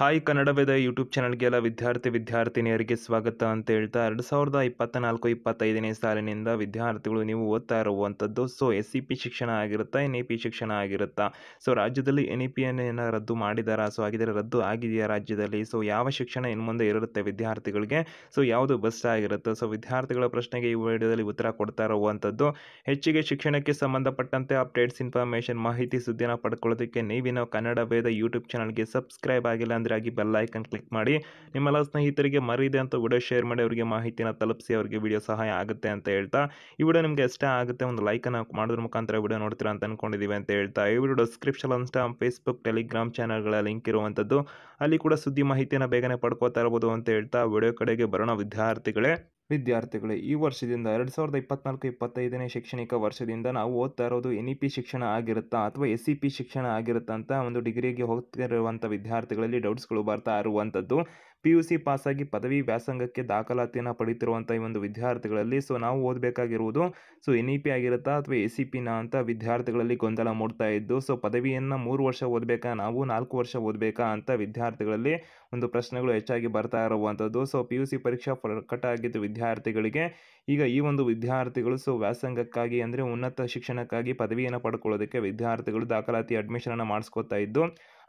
hi Kannada Veda YouTube ಚಾನಲ್ಗೆಲ್ಲ ವಿದ್ಯಾರ್ಥಿ ವಿದ್ಯಾರ್ಥಿನಿಯರಿಗೆ ಸ್ವಾಗತ ಅಂತ ಹೇಳ್ತಾ ಎರಡು ಸಾವಿರದ ಇಪ್ಪತ್ತನಾಲ್ಕು ಇಪ್ಪತ್ತೈದನೇ ಸಾಲಿನಿಂದ ವಿದ್ಯಾರ್ಥಿಗಳು ನೀವು ಓದ್ತಾ ಇರುವಂಥದ್ದು ಸೊ ಎಸ್ ಸಿ ಪಿ ಶಿಕ್ಷಣ ಆಗಿರುತ್ತಾ ಎನ್ ಇ ಪಿ ಶಿಕ್ಷಣ ಆಗಿರುತ್ತಾ ಸೊ ರಾಜ್ಯದಲ್ಲಿ ಎನ್ e ಇ ಏನ ರದ್ದು ಮಾಡಿದಾರಾ ಸೊ ಹಾಗಿದ್ರೆ ರದ್ದು ಆಗಿದೆಯಾ ರಾಜ್ಯದಲ್ಲಿ ಸೊ ಯಾವ ಶಿಕ್ಷಣ ಇನ್ನು ಮುಂದೆ ಇರುತ್ತೆ ವಿದ್ಯಾರ್ಥಿಗಳಿಗೆ ಸೊ ಯಾವುದು ಬಸ್ ಆಗಿರುತ್ತೆ ಸೊ ವಿದ್ಯಾರ್ಥಿಗಳ ಪ್ರಶ್ನೆಗೆ ಈ ವಿಡಿಯೋದಲ್ಲಿ ಉತ್ತರ ಕೊಡ್ತಾ ಇರುವಂಥದ್ದು ಹೆಚ್ಚಿಗೆ ಶಿಕ್ಷಣಕ್ಕೆ ಸಂಬಂಧಪಟ್ಟಂತೆ ಅಪ್ಡೇಟ್ಸ್ ಇನ್ಫಾರ್ಮೇಷನ್ ಮಾಹಿತಿ ಸುದ್ದಿನ ಪಡ್ಕೊಳ್ಳೋದಕ್ಕೆ ನೀವಿನ ಕನ್ನಡ ವೇದ ಯೂಟ್ಯೂಬ್ ಚಾನಲ್ಗೆ ಸಬ್ಸ್ಕ್ರೈಬ್ ಆಗಿಲ್ಲ ಅಂದರೆ ಎದುರಾಗಿ ಬೆಲ್ ಐಕನ್ ಕ್ಲಿಕ್ ಮಾಡಿ ನಿಮ್ಮೆಲ್ಲ ಸ್ನೇಹಿತರಿಗೆ ಮರಿದೆ ಅಂತ ವಿಡಿಯೋ ಶೇರ್ ಮಾಡಿ ಅವರಿಗೆ ಮಾಹಿತಿನ ತಲುಪಿಸಿ ಅವರಿಗೆ ವಿಡಿಯೋ ಸಹಾಯ ಆಗುತ್ತೆ ಅಂತ ಹೇಳ್ತಾ ಈ ವಿಡಿಯೋ ನಿಮಗೆ ಇಷ್ಟ ಆಗುತ್ತೆ ಒಂದು ಲೈಕನ್ನು ಮಾಡೋದ್ರ ಮುಖಾಂತರ ವಿಡಿಯೋ ನೋಡ್ತೀರಾ ಅಂತ ಅಂದ್ಕೊಂಡಿದ್ದೀವಿ ಅಂತ ಹೇಳ್ತಾ ಈ video description Instagram Facebook Telegram ಚಾನಲ್ಗಳ ಲಿಂಕ್ ಇರುವಂಥದ್ದು ಅಲ್ಲಿ ಕೂಡ ಸುದ್ದಿ ಮಾಹಿತಿಯನ್ನು ಬೇಗನೆ ಪಡ್ಕೋತಾ ಇರ್ಬೋದು ಅಂತ ಹೇಳ್ತಾ ವಿಡಿಯೋ ಕಡೆಗೆ ಬರೋಣ ವಿದ್ಯಾರ್ಥಿಗಳೇ ವಿದ್ಯಾರ್ಥಿಗಳೇ ಈ ವರ್ಷದಿಂದ ಎರಡು ಸಾವಿರದ ಇಪ್ಪತ್ನಾಲ್ಕು ಇಪ್ಪತ್ತೈದನೇ ಶೈಕ್ಷಣಿಕ ವರ್ಷದಿಂದ ನಾವು ಓದ್ತಾ ಇರೋದು ಎನ್ ಇ ಪಿ ಶಿಕ್ಷಣ ಆಗಿರುತ್ತಾ ಅಥವಾ ಎಸ್ ಸಿ ಪಿ ಶಿಕ್ಷಣ ಆಗಿರುತ್ತಾ ಅಂತ ಒಂದು ಡಿಗ್ರಿಗೆ ಹೋಗ್ತಿರುವಂಥ ವಿದ್ಯಾರ್ಥಿಗಳಲ್ಲಿ ಡೌಟ್ಸ್ಗಳು ಬರ್ತಾ ಇರುವಂಥದ್ದು ಪಿ ಯು ಸಿ ಪಾಸಾಗಿ ಪದವಿ ವ್ಯಾಸಂಗಕ್ಕೆ ದಾಖಲಾತಿಯನ್ನು ಪಡೀತಿರುವಂಥ ಈ ಒಂದು ವಿದ್ಯಾರ್ಥಿಗಳಲ್ಲಿ ಸೊ ನಾವು ಓದಬೇಕಾಗಿರುವುದು ಸೊ ಎನ್ ಇ ಪಿ ಆಗಿರುತ್ತಾ ಅಥವಾ ಎ ಸಿ ಪಿನ ಅಂತ ವಿದ್ಯಾರ್ಥಿಗಳಲ್ಲಿ ಗೊಂದಲ ಮೂಡ್ತಾ ಇದ್ದು ಸೊ ಪದವಿಯನ್ನು ಮೂರು ವರ್ಷ ಓದಬೇಕಾ ನಾವು ನಾಲ್ಕು ವರ್ಷ ಓದಬೇಕಾ ಅಂತ ವಿದ್ಯಾರ್ಥಿಗಳಲ್ಲಿ ಒಂದು ಪ್ರಶ್ನೆಗಳು ಹೆಚ್ಚಾಗಿ ಬರ್ತಾ ಇರುವಂಥದ್ದು ಸೊ ಪಿ ಯು ಸಿ ಪರೀಕ್ಷಾ ಪ್ರಕಟ ಆಗಿದ್ದು ವಿದ್ಯಾರ್ಥಿಗಳಿಗೆ ಈಗ ಈ ಒಂದು ವಿದ್ಯಾರ್ಥಿಗಳು ಸೊ ವ್ಯಾಸಂಗಕ್ಕಾಗಿ ಅಂದರೆ ಉನ್ನತ ಶಿಕ್ಷಣಕ್ಕಾಗಿ ಪದವಿಯನ್ನು ಪಡ್ಕೊಳ್ಳೋದಕ್ಕೆ ವಿದ್ಯಾರ್ಥಿಗಳು ದಾಖಲಾತಿ ಅಡ್ಮಿಷನನ್ನು ಮಾಡಿಸ್ಕೋತಾ ಇದ್ದು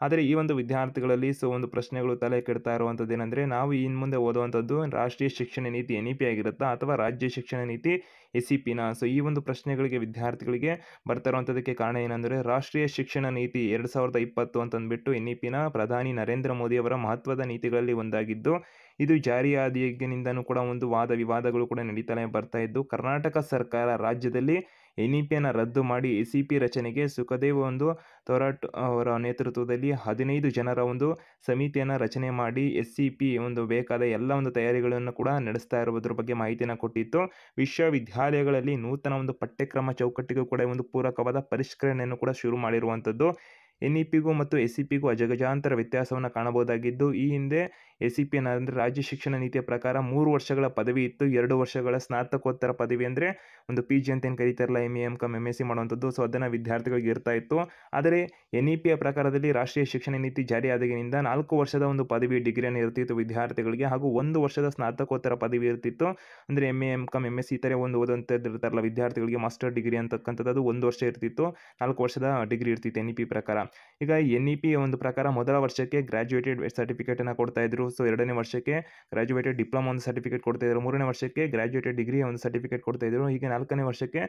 ಆದರೆ ಈ ಒಂದು ವಿದ್ಯಾರ್ಥಿಗಳಲ್ಲಿ ಸೊ ಒಂದು ಪ್ರಶ್ನೆಗಳು ತಲೆ ಕೆಡ್ತಾ ಇರುವಂಥದ್ದು ಏನಂದರೆ ನಾವು ಇನ್ನು ಮುಂದೆ ಓದುವಂಥದ್ದು ರಾಷ್ಟ್ರೀಯ ಶಿಕ್ಷಣ ನೀತಿ ಎನ್ ಇ ಪಿ ಆಗಿರುತ್ತಾ ಅಥವಾ ರಾಜ್ಯ ಶಿಕ್ಷಣ ನೀತಿ ಎಸ್ ಸಿ ಪಿನ ಸೊ ಈ ಒಂದು ಪ್ರಶ್ನೆಗಳಿಗೆ ವಿದ್ಯಾರ್ಥಿಗಳಿಗೆ ಬರ್ತಾ ಇರುವಂಥದ್ದಕ್ಕೆ ಕಾರಣ ಏನಂದರೆ ರಾಷ್ಟ್ರೀಯ ಶಿಕ್ಷಣ ನೀತಿ ಎರಡು ಸಾವಿರದ ಇಪ್ಪತ್ತು ಅಂತಂದ್ಬಿಟ್ಟು ಎನ್ ಇ ಪಿನ ಪ್ರಧಾನಿ ನರೇಂದ್ರ ಮೋದಿಯವರ ಮಹತ್ವದ ನೀತಿಗಳಲ್ಲಿ ಒಂದಾಗಿದ್ದು ಇದು ಜಾರಿಯಾದಾಗಿನಿಂದನೂ ಕೂಡ ಒಂದು ವಾದ ವಿವಾದಗಳು ಕೂಡ ನಡೀತಾನೆ ಬರ್ತಾ ಇದ್ದು ಕರ್ನಾಟಕ ಸರ್ಕಾರ ರಾಜ್ಯದಲ್ಲಿ ಪಿಯನ್ನು ರದ್ದು ಮಾಡಿ ಎ ಸಿ ಪಿ ರಚನೆಗೆ ಸುಖದೇವ್ ಒಂದು ತೊರಾಟ್ ಅವರ ನೇತೃತ್ವದಲ್ಲಿ ಹದಿನೈದು ಜನರ ಒಂದು ಸಮಿತಿಯನ್ನು ರಚನೆ ಮಾಡಿ ಎಸ್ ಸಿ ಪಿ ಒಂದು ಬೇಕಾದ ಎಲ್ಲ ಒಂದು ತಯಾರಿಗಳನ್ನು ಕೂಡ ನಡೆಸ್ತಾ ಇರುವುದರ ಬಗ್ಗೆ ಮಾಹಿತಿಯನ್ನು ಕೊಟ್ಟಿತ್ತು ವಿಶ್ವವಿದ್ಯಾಲಯಗಳಲ್ಲಿ ನೂತನ ಒಂದು ಪಠ್ಯಕ್ರಮ ಚೌಕಟ್ಟಿಗೂ ಕೂಡ ಒಂದು ಪೂರಕವಾದ ಪರಿಷ್ಕರಣೆಯನ್ನು ಕೂಡ ಶುರು ಮಾಡಿರುವಂಥದ್ದು ಎನ್ ಇ ಪಿಗೂ ಮತ್ತು ಎಸ್ ಸಿ ಪಿಗೂ ಅಜಗಜಾಂತರ ವ್ಯತ್ಯಾಸವನ್ನು ಕಾಣಬಹುದಾಗಿದ್ದು ಈ ಹಿಂದೆ ಎ ಸಿ ಪಿ ರಾಜ್ಯ ಶಿಕ್ಷಣ ನೀತಿಯ ಪ್ರಕಾರ ಮೂರು ವರ್ಷಗಳ ಪದವಿ ಇತ್ತು ಎರಡು ವರ್ಷಗಳ ಸ್ನಾತಕೋತ್ತರ ಪದವಿ ಅಂದರೆ ಒಂದು ಪಿ ಜಿ ಅಂತ ಏನು ಕರೀತಾರಲ್ಲ M A M com M S C ಮಾಡುವಂಥದ್ದು ಸೊ ಅದನ್ನು ವಿದ್ಯಾರ್ಥಿಗಳಿಗೆ ಇರ್ತಾ ಇತ್ತು ಆದರೆ ಎನ್ ಇ ಪಿಯ ಪ್ರಕಾರದಲ್ಲಿ ರಾಷ್ಟ್ರೀಯ ಶಿಕ್ಷಣ ನೀತಿ ಜಾರಿಯಾದಾಗಿನಿಂದ ನಾಲ್ಕು ವರ್ಷದ ಒಂದು ಪದವಿ ಡಿಗ್ರಿಯನ್ನು ಇರ್ತಿತ್ತು ವಿದ್ಯಾರ್ಥಿಗಳಿಗೆ ಹಾಗೂ ಒಂದು ವರ್ಷದ ಸ್ನಾತಕೋತ್ತರ ಪದವಿ ಇರ್ತಿತ್ತು ಅಂದರೆ M A M com M S C ಥರ ಒಂದು ಓದುವಂಥದ್ದು ಇರ್ತಾರಲ್ಲ ವಿದ್ಯಾರ್ಥಿಗಳಿಗೆ ಮಾಸ್ಟರ್ ಡಿಗ್ರಿ ಅಂತಕ್ಕಂಥದ್ದು ಅದು ಒಂದು ವರ್ಷ ಇರ್ತಿತ್ತು ನಾಲ್ಕು ವರ್ಷದ ಡಿಗ್ರಿ ಇರ್ತಿತ್ತು ಎನ್ ಇ ಪಿ ಪ್ರಕಾರ ಈಗ ಎನ್ ಇ ಪಿ ಒಂದು ಪ್ರಕಾರ ಮೊದಲ ವರ್ಷಕ್ಕೆ ಗ್ರ್ಯಾಜುಯೇಟೆಡ್ ಸರ್ಟಿಫಿಕೇಟನ್ನು ಕೊಡ್ತಾ ಇದ್ರು ಸೊ ಎರಡನೇ ವರ್ಷಕ್ಕೆ ಗ್ರಾಜ್ಯುಯೇಟೆಡ್ ಡಿಪ್ಲೊಮಾ ಒಂದು ಸರ್ಟಿಫಿಕೇಟ್ ಕೊಡ್ತಾ ಮೂರನೇ ವರ್ಷಕ್ಕೆ ಗ್ರಾಜ್ಯುಯೇಟೆಡ್ ಡಿಗ್ರಿ ಒಂದು ಸರ್ಟಿಫಿಕೇಟ್ ಕೊಡ್ತಾ ಇದ್ರು ಹೀಗೆ ನಾಲ್ಕನೇ ವರ್ಷಕ್ಕೆ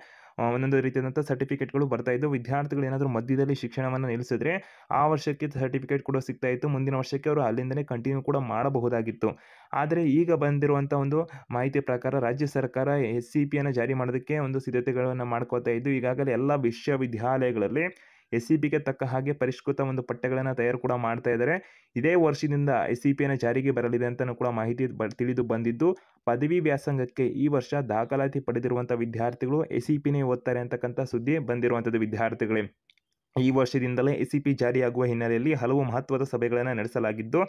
ಒಂದೊಂದು ರೀತಿಯಾದಂಥ ಸರ್ಟಿಫಿಕೇಟ್ಗಳು ಬರ್ತಾ ಇದ್ದವು ವಿದ್ಯಾರ್ಥಿಗಳು ಏನಾದರೂ ಮಧ್ಯದಲ್ಲಿ ಶಿಕ್ಷಣವನ್ನು ನಿಲ್ಲಿಸಿದ್ರೆ ಆ ವರ್ಷಕ್ಕೆ ಸರ್ಟಿಫಿಕೇಟ್ ಕೂಡ ಸಿಗ್ತಾ ಇತ್ತು ಮುಂದಿನ ವರ್ಷಕ್ಕೆ ಅವರು ಅಲ್ಲಿಂದಲೇ ಕಂಟಿನ್ಯೂ ಕೂಡ ಮಾಡಬಹುದಾಗಿತ್ತು ಆದರೆ ಈಗ ಬಂದಿರುವಂಥ ಒಂದು ಮಾಹಿತಿ ಪ್ರಕಾರ ರಾಜ್ಯ ಸರ್ಕಾರ ಎಸ್ ಸಿ ಪಿಯನ್ನು ಜಾರಿ ಮಾಡೋದಕ್ಕೆ ಒಂದು ಸಿದ್ಧತೆಗಳನ್ನು ಮಾಡ್ಕೋತಾ ಇದ್ದು ಈಗಾಗಲೇ ಎಲ್ಲ ವಿಶ್ವವಿದ್ಯಾಲಯಗಳಲ್ಲಿ ಎಸ್ ಸಿ ಪಿಗೆ ತಕ್ಕ ಹಾಗೆ ಪರಿಷ್ಕೃತ ಒಂದು ಪಠ್ಯಗಳನ್ನು ತಯಾರು ಕೂಡ ಮಾಡ್ತಾ ಇದ್ದಾರೆ ಇದೇ ವರ್ಷದಿಂದ ಎಸ್ ಸಿ ಪಿಯನ್ನು ಜಾರಿಗೆ ಬರಲಿದೆ ಅಂತಲೂ ಕೂಡ ಮಾಹಿತಿ ಬ ತಿಳಿದು ಬಂದಿದ್ದು ಪದವಿ ವ್ಯಾಸಂಗಕ್ಕೆ ಈ ವರ್ಷ ದಾಖಲಾತಿ ಪಡೆದಿರುವಂಥ ವಿದ್ಯಾರ್ಥಿಗಳು ಎಸ್ ಸಿ ಪಿನೇ ಓದ್ತಾರೆ ಅಂತಕ್ಕಂಥ ಸುದ್ದಿ ಬಂದಿರುವಂಥದ್ದು ವಿದ್ಯಾರ್ಥಿಗಳೇ ಈ ವರ್ಷದಿಂದಲೇ ಎಸ್ ಸಿ ಪಿ ಜಾರಿಯಾಗುವ ಹಿನ್ನೆಲೆಯಲ್ಲಿ ಹಲವು ಮಹತ್ವದ ಸಭೆಗಳನ್ನು ನಡೆಸಲಾಗಿದ್ದು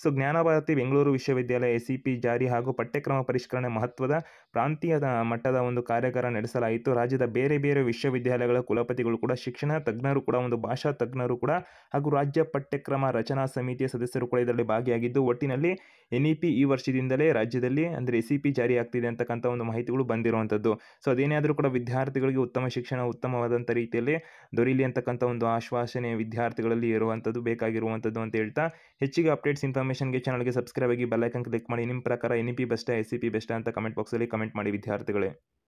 ಸೊ ಜ್ಞಾನಭಾರತಿ ಬೆಂಗಳೂರು ವಿಶ್ವವಿದ್ಯಾಲಯ ಎಸ್ ಜಾರಿ ಹಾಗೂ ಪಠ್ಯಕ್ರಮ ಪರಿಷ್ಕರಣೆ ಮಹತ್ವದ ಪ್ರಾಂತೀಯ ಮಟ್ಟದ ಒಂದು ಕಾರ್ಯಾಗಾರ ನಡೆಸಲಾಯಿತು ರಾಜ್ಯದ ಬೇರೆ ಬೇರೆ ವಿಶ್ವವಿದ್ಯಾಲಯಗಳ ಕುಲಪತಿಗಳು ಕೂಡ ಶಿಕ್ಷಣ ತಜ್ಞರು ಕೂಡ ಒಂದು ಭಾಷಾ ತಜ್ಞರು ಕೂಡ ಹಾಗೂ ರಾಜ್ಯ ಪಠ್ಯಕ್ರಮ ರಚನಾ ಸಮಿತಿಯ ಸದಸ್ಯರು ಕೂಡ ಇದರಲ್ಲಿ ಭಾಗಿಯಾಗಿದ್ದು ಒಟ್ಟಿನಲ್ಲಿ ಎನ್ ಇ ಪಿ ಈ ವರ್ಷದಿಂದಲೇ ರಾಜ್ಯದಲ್ಲಿ ಅಂದರೆ ಎಸ್ ಇ ಪಿ ಜಾರಿಯಾಗ್ತಿದೆ ಅಂತಕ್ಕಂಥ ಒಂದು ಮಾಹಿತಿಗಳು ಬಂದಿರುವಂಥದ್ದು ಸೊ ಅದೇನಾದರೂ ಕೂಡ ವಿದ್ಯಾರ್ಥಿಗಳಿಗೆ ಉತ್ತಮ ಶಿಕ್ಷಣ ಉತ್ತಮವಾದಂಥ ರೀತಿಯಲ್ಲಿ ದೊರೀಲಿ ಅಂತಕ್ಕಂಥ ಒಂದು ಆಶ್ವಾಸನೆ ವಿದ್ಯಾರ್ಥಿಗಳಲ್ಲಿ ಇರುವಂಥದ್ದು ಬೇಕಾಗಿರುವಂಥದ್ದು ಅಂತ ಹೇಳ್ತಾ ಹೆಚ್ಚಿಗೆ ಅಪ್ಡೇಟ್ಸ್ ಇಂಥ ಇನ್ಫಾರ್ಮೇಷನ್ಗೆ ಚಾನಲ್ಗೆ ಸಬ್ಸ್ಕ್ರೈಬ್ ಆಗಿ ಬೆಲ್ಲೈಕನ್ ಕ್ಲಿಕ್ ಮಾಡಿ ನಿಮ್ಮ ಪ್ರಕಾರ N E P best C P ಅಂತ ಕಮೆಂಟ್ ಬಾಕ್ಸಲ್ಲಿ ಕಮೆಂಟ್ ಮಾಡಿ ವಿದ್ಯಾರ್ಥಿಗಳೇ